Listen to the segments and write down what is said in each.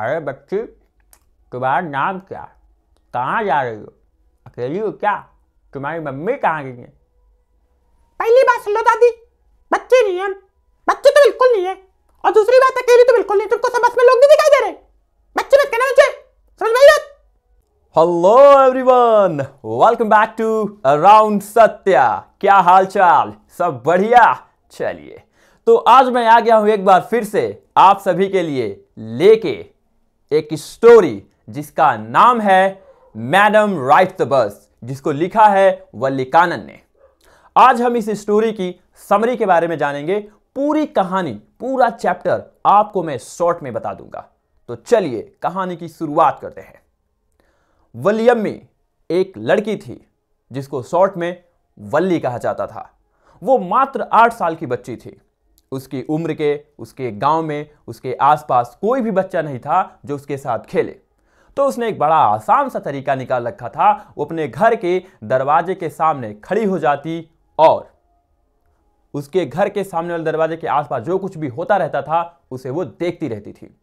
अरे बच्ची तुम्हारा नाम क्या कहाँ जा रही हो अकेली हो क्या तुम्हारी मम्मी कहाँ गई है पहली बात सुन लो दादी बच्चे नहीं है बच्चे तो बिल्कुल नहीं है और दूसरी बात अकेली तो बिल्कुल नहीं तुमको समझ में लोग नहीं दिखाई दे रहे बच्चे मत कहना मुझे समझ में बात hello everyone welcome back to around Satya क्या हालचाल सब बढ़िया चलिए तो आज मैं आ गया हूँ एक बार फिर से आप सभी के लिए लेके एक स्टोरी जिसका नाम है मैडम राइट द बस जिसको लिखा है वल्लिकानन ने आज हम इस स्टोरी की समरी के बारे में जानेंगे पूरी कहानी पूरा चैप्टर आपको मैं शॉर्ट में बता दूंगा तो चलिए कहानी की शुरुआत करते हैं वलियम्मी एक लड़की थी जिसको शॉर्ट में वल्ली कहा जाता था वो मात्र आठ साल की बच्ची थी उसकी उम्र के उसके गांव में उसके आसपास कोई भी बच्चा नहीं था जो उसके साथ खेले तो उसने एक बड़ा आसान सा तरीका निकाल रखा था वो अपने घर के दरवाजे के सामने खड़ी हो जाती और उसके घर के सामने वाले दरवाजे के आसपास जो कुछ भी होता रहता था उसे वो देखती रहती थी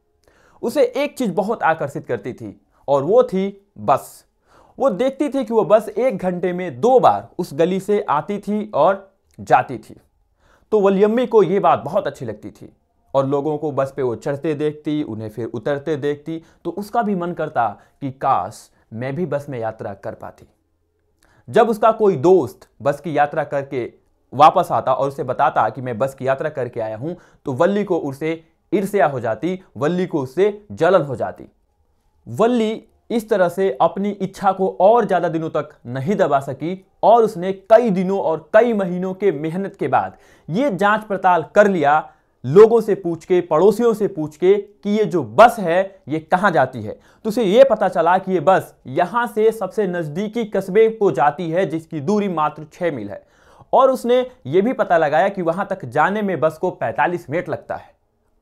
उसे एक चीज बहुत आकर्षित करती थी और वो थी बस वो देखती थी कि वो बस एक घंटे में दो बार उस गली से आती थी और जाती थी तो वलियम्मी को ये बात बहुत अच्छी लगती थी और लोगों को बस पे वो चढ़ते देखती उन्हें फिर उतरते देखती तो उसका भी मन करता कि काश मैं भी बस में यात्रा कर पाती जब उसका कोई दोस्त बस की यात्रा करके वापस आता और उसे बताता कि मैं बस की यात्रा करके आया हूं तो वल्ली को उसे ईर्ष्या हो जाती वल्ली को उससे जलन हो जाती वल्ली इस तरह से अपनी इच्छा को और ज़्यादा दिनों तक नहीं दबा सकी और उसने कई दिनों और कई महीनों के मेहनत के बाद ये जांच पड़ताल कर लिया लोगों से पूछ के पड़ोसियों से पूछ के कि ये जो बस है ये कहाँ जाती है तो उसे ये पता चला कि ये बस यहाँ से सबसे नज़दीकी कस्बे को जाती है जिसकी दूरी मात्र छः मील है और उसने ये भी पता लगाया कि वहाँ तक जाने में बस को 45 मिनट लगता है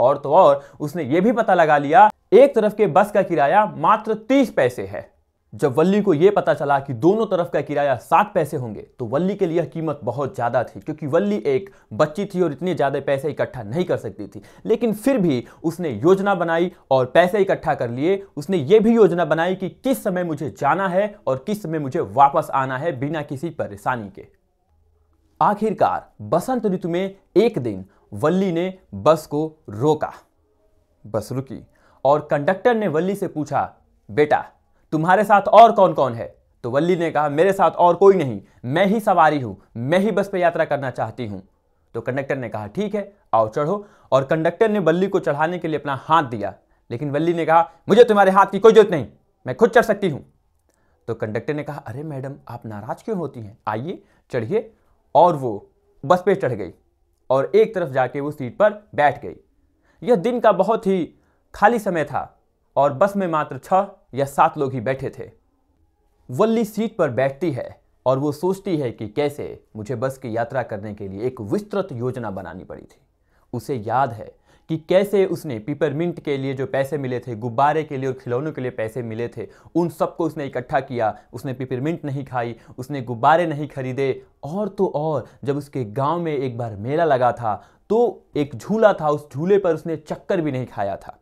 और तो और उसने ये भी पता लगा लिया एक तरफ के बस का किराया मात्र तीस पैसे है जब वल्ली को यह पता चला कि दोनों तरफ का किराया सात पैसे होंगे तो वल्ली के लिए कीमत बहुत ज़्यादा थी क्योंकि वल्ली एक बच्ची थी और इतने ज़्यादा पैसे इकट्ठा नहीं कर सकती थी लेकिन फिर भी उसने योजना बनाई और पैसे इकट्ठा कर लिए उसने ये भी योजना बनाई कि किस समय मुझे जाना है और किस समय मुझे वापस आना है बिना किसी परेशानी के आखिरकार बसंत ऋतु में एक दिन वल्ली ने बस को रोका बस रुकी और कंडक्टर ने वल्ली से पूछा बेटा तुम्हारे साथ और कौन कौन है तो वल्ली ने कहा मेरे साथ और कोई नहीं मैं ही सवारी हूँ मैं ही बस पर यात्रा करना चाहती हूँ तो कंडक्टर ने कहा ठीक है आओ चढ़ो और कंडक्टर ने वल्ली को चढ़ाने के लिए अपना हाथ दिया लेकिन वल्ली ने कहा मुझे तुम्हारे हाथ की कोई जरूरत नहीं मैं खुद चढ़ सकती हूँ तो कंडक्टर ने कहा अरे मैडम आप नाराज क्यों होती हैं आइए चढ़िए और वो बस पे चढ़ गई और एक तरफ जाके वो सीट पर बैठ गई यह दिन का बहुत ही खाली समय था और बस में मात्र छः या सात लोग ही बैठे थे वल्ली सीट पर बैठती है और वो सोचती है कि कैसे मुझे बस की यात्रा करने के लिए एक विस्तृत योजना बनानी पड़ी थी उसे याद है कि कैसे उसने मिंट के लिए जो पैसे मिले थे गुब्बारे के लिए और खिलौनों के लिए पैसे मिले थे उन सबको उसने इकट्ठा किया उसने मिंट नहीं खाई उसने गुब्बारे नहीं खरीदे और तो और जब उसके गांव में एक बार मेला लगा था तो एक झूला था उस झूले पर उसने चक्कर भी नहीं खाया था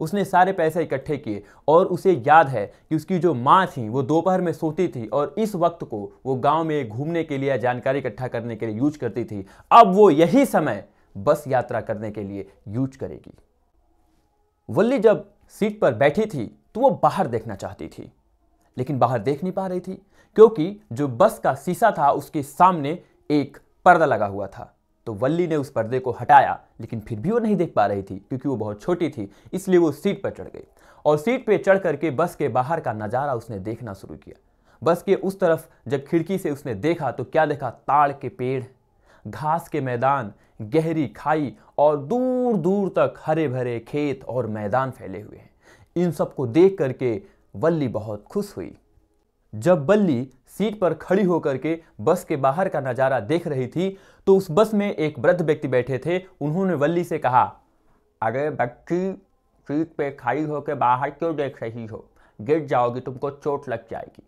उसने सारे पैसे इकट्ठे किए और उसे याद है कि उसकी जो माँ थी वो दोपहर में सोती थी और इस वक्त को वो गाँव में घूमने के लिए जानकारी इकट्ठा करने के लिए यूज करती थी अब वो यही समय बस यात्रा करने के लिए यूज करेगी वल्ली जब सीट पर बैठी थी तो वो बाहर देखना चाहती थी लेकिन बाहर देख नहीं पा रही थी क्योंकि जो बस का शीशा था उसके सामने एक पर्दा लगा हुआ था तो वल्ली ने उस पर्दे को हटाया लेकिन फिर भी वो नहीं देख पा रही थी क्योंकि वो बहुत छोटी थी इसलिए वो सीट पर चढ़ गई और सीट पर चढ़ करके बस के बाहर का नज़ारा उसने देखना शुरू किया बस के उस तरफ जब खिड़की से उसने देखा तो क्या देखा ताड़ के पेड़ घास के मैदान गहरी खाई और दूर दूर तक हरे भरे खेत और मैदान फैले हुए हैं इन सब को देख करके वल्ली बहुत खुश हुई जब बल्ली सीट पर खड़ी होकर के बस के बाहर का नज़ारा देख रही थी तो उस बस में एक वृद्ध व्यक्ति बैठे थे उन्होंने बल्ली से कहा अरे बच्ची सीट पे खड़ी होकर बाहर क्यों देख रही हो गिर जाओगी तुमको चोट लग जाएगी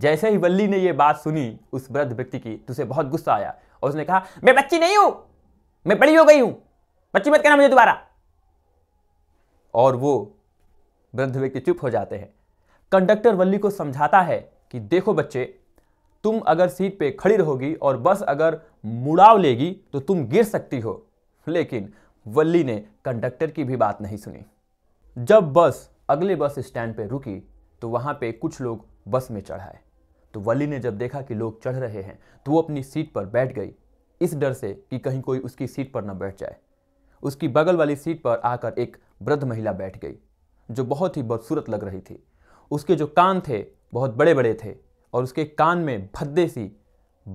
जैसे ही बल्ली ने यह बात सुनी उस वृद्ध व्यक्ति की तो उसे बहुत गुस्सा आया और उसने कहा मैं बच्ची नहीं हूं मैं बड़ी हो गई हूं बच्ची मत कहना मुझे दोबारा और वो वृद्ध व्यक्ति चुप हो जाते हैं कंडक्टर वल्ली को समझाता है कि देखो बच्चे तुम अगर सीट पे खड़ी रहोगी और बस अगर मुड़ाव लेगी तो तुम गिर सकती हो लेकिन वल्ली ने कंडक्टर की भी बात नहीं सुनी जब बस अगले बस स्टैंड पे रुकी तो वहाँ पे कुछ लोग बस में चढ़ाए तो वली ने जब देखा कि लोग चढ़ रहे हैं तो वो अपनी सीट पर बैठ गई इस डर से कि कहीं कोई उसकी सीट पर न बैठ जाए उसकी बगल वाली सीट पर आकर एक वृद्ध महिला बैठ गई जो बहुत ही बदसूरत लग रही थी उसके जो कान थे बहुत बड़े बड़े थे और उसके कान में भद्दे सी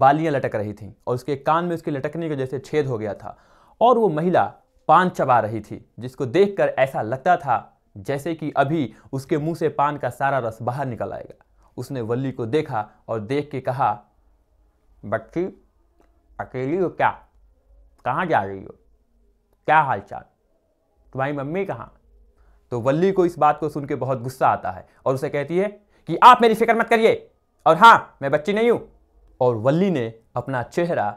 बालियां लटक रही थीं और उसके कान में उसके लटकने के जैसे छेद हो गया था और वो महिला पान चबा रही थी जिसको देखकर ऐसा लगता था जैसे कि अभी उसके मुंह से पान का सारा रस बाहर निकल आएगा उसने वल्ली को देखा और देख के कहा बच्ची अकेली हो क्या कहाँ जा रही हो क्या हालचाल तुम्हारी मम्मी कहाँ तो वल्ली को इस बात को सुनकर बहुत गुस्सा आता है और उसे कहती है कि आप मेरी फिक्र मत करिए और हाँ मैं बच्ची नहीं हूँ और वल्ली ने अपना चेहरा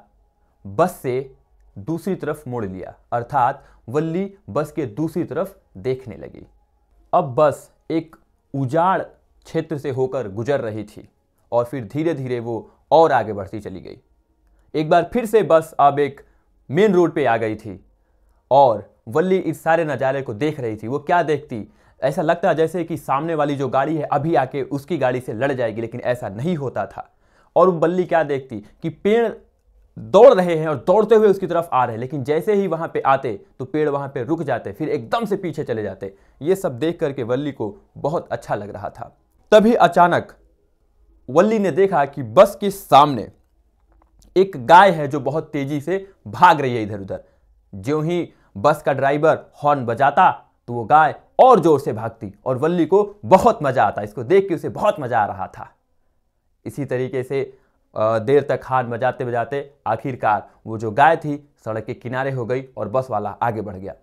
बस से दूसरी तरफ मोड़ लिया अर्थात वल्ली बस के दूसरी तरफ देखने लगी अब बस एक उजाड़ क्षेत्र से होकर गुजर रही थी और फिर धीरे धीरे वो और आगे बढ़ती चली गई एक बार फिर से बस अब एक मेन रोड पे आ गई थी और वल्ली इस सारे नज़ारे को देख रही थी वो क्या देखती ऐसा लगता जैसे कि सामने वाली जो गाड़ी है अभी आके उसकी गाड़ी से लड़ जाएगी लेकिन ऐसा नहीं होता था और वल्ली क्या देखती कि पेड़ दौड़ रहे हैं और दौड़ते हुए उसकी तरफ आ रहे हैं लेकिन जैसे ही वहाँ पे आते तो पेड़ वहाँ पे रुक जाते फिर एकदम से पीछे चले जाते ये सब देख करके वल्ली को बहुत अच्छा लग रहा था तभी अचानक वल्ली ने देखा कि बस के सामने एक गाय है जो बहुत तेजी से भाग रही है इधर उधर ज्यों ही बस का ड्राइवर हॉर्न बजाता तो वो गाय और जोर से भागती और वल्ली को बहुत मजा आता इसको देख के उसे बहुत मजा आ रहा था इसी तरीके से देर तक हार बजाते बजाते आखिरकार वो जो गाय थी सड़क के किनारे हो गई और बस वाला आगे बढ़ गया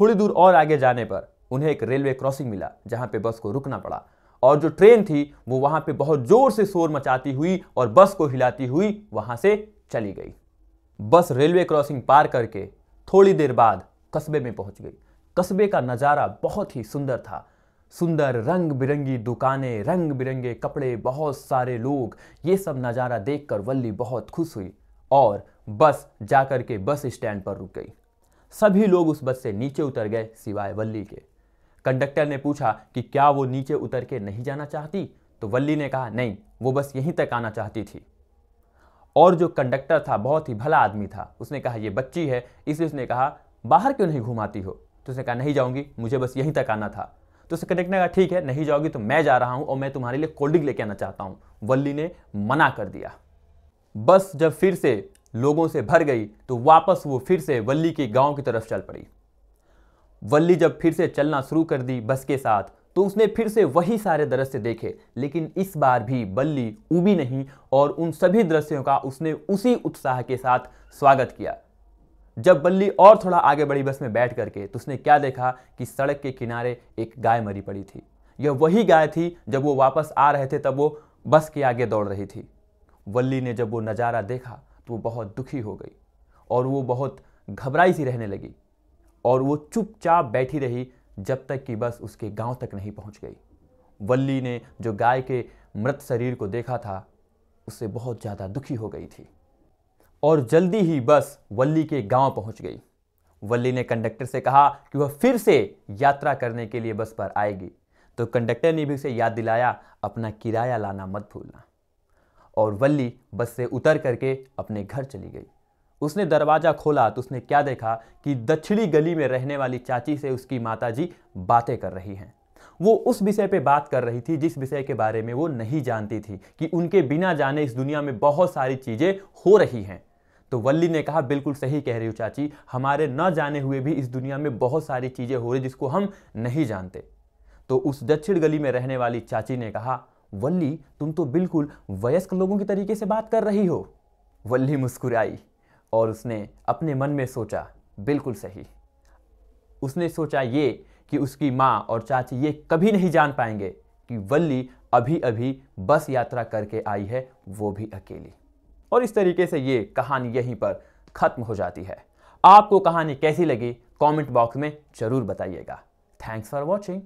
थोड़ी दूर और आगे जाने पर उन्हें एक रेलवे क्रॉसिंग मिला जहाँ पे बस को रुकना पड़ा और जो ट्रेन थी वो वहाँ पे बहुत ज़ोर से शोर मचाती हुई और बस को हिलाती हुई वहाँ से चली गई बस रेलवे क्रॉसिंग पार करके थोड़ी देर बाद कस्बे में पहुंच गई कस्बे का नज़ारा बहुत ही सुंदर था सुंदर रंग बिरंगी दुकानें रंग बिरंगे कपड़े बहुत सारे लोग ये सब नज़ारा देखकर वल्ली बहुत खुश हुई और बस जाकर के बस स्टैंड पर रुक गई सभी लोग उस बस से नीचे उतर गए सिवाय वल्ली के कंडक्टर ने पूछा कि क्या वो नीचे उतर के नहीं जाना चाहती तो वल्ली ने कहा नहीं वो बस यहीं तक आना चाहती थी और जो कंडक्टर था बहुत ही भला आदमी था उसने कहा ये बच्ची है इसलिए उसने कहा बाहर क्यों नहीं घुमाती हो तो उसने कहा नहीं जाऊंगी मुझे बस यहीं तक आना था तो सेक्रेटरी ने कहा ठीक है नहीं जाओगी तो मैं जा रहा हूं और मैं तुम्हारे लिए कोल्ड ड्रिंक लेके आना चाहता हूं वल्ली ने मना कर दिया बस जब फिर से लोगों से भर गई तो वापस वो फिर से वल्ली के गांव की तरफ चल पड़ी वल्ली जब फिर से चलना शुरू कर दी बस के साथ तो उसने फिर से वही सारे दृश्य देखे लेकिन इस बार भी बल्ली उबी नहीं और उन सभी दृश्यों का उसने उसी उत्साह के साथ स्वागत किया जब बल्ली और थोड़ा आगे बढ़ी बस में बैठ करके तो उसने क्या देखा कि सड़क के किनारे एक गाय मरी पड़ी थी यह वही गाय थी जब वो वापस आ रहे थे तब वो बस के आगे दौड़ रही थी वल्ली ने जब वो नज़ारा देखा तो वो बहुत दुखी हो गई और वो बहुत घबराई सी रहने लगी और वो चुपचाप बैठी रही जब तक कि बस उसके गांव तक नहीं पहुंच गई वल्ली ने जो गाय के मृत शरीर को देखा था उससे बहुत ज़्यादा दुखी हो गई थी और जल्दी ही बस वल्ली के गांव पहुंच गई वल्ली ने कंडक्टर से कहा कि वह फिर से यात्रा करने के लिए बस पर आएगी तो कंडक्टर ने भी उसे याद दिलाया अपना किराया लाना मत भूलना और वल्ली बस से उतर करके अपने घर चली गई उसने दरवाज़ा खोला तो उसने क्या देखा कि दक्षिणी गली में रहने वाली चाची से उसकी माताजी बातें कर रही हैं वो उस विषय पे बात कर रही थी जिस विषय के बारे में वो नहीं जानती थी कि उनके बिना जाने इस दुनिया में बहुत सारी चीज़ें हो रही हैं तो वल्ली ने कहा बिल्कुल सही कह रही हो चाची हमारे न जाने हुए भी इस दुनिया में बहुत सारी चीज़ें हो रही जिसको हम नहीं जानते तो उस दक्षिण गली में रहने वाली चाची ने कहा वल्ली तुम तो बिल्कुल वयस्क लोगों के तरीके से बात कर रही हो वल्ली मुस्कुराई और उसने अपने मन में सोचा बिल्कुल सही उसने सोचा ये कि उसकी माँ और चाची ये कभी नहीं जान पाएंगे कि वल्ली अभी अभी बस यात्रा करके आई है वो भी अकेली और इस तरीके से ये कहानी यहीं पर ख़त्म हो जाती है आपको कहानी कैसी लगी कमेंट बॉक्स में ज़रूर बताइएगा थैंक्स फॉर वॉचिंग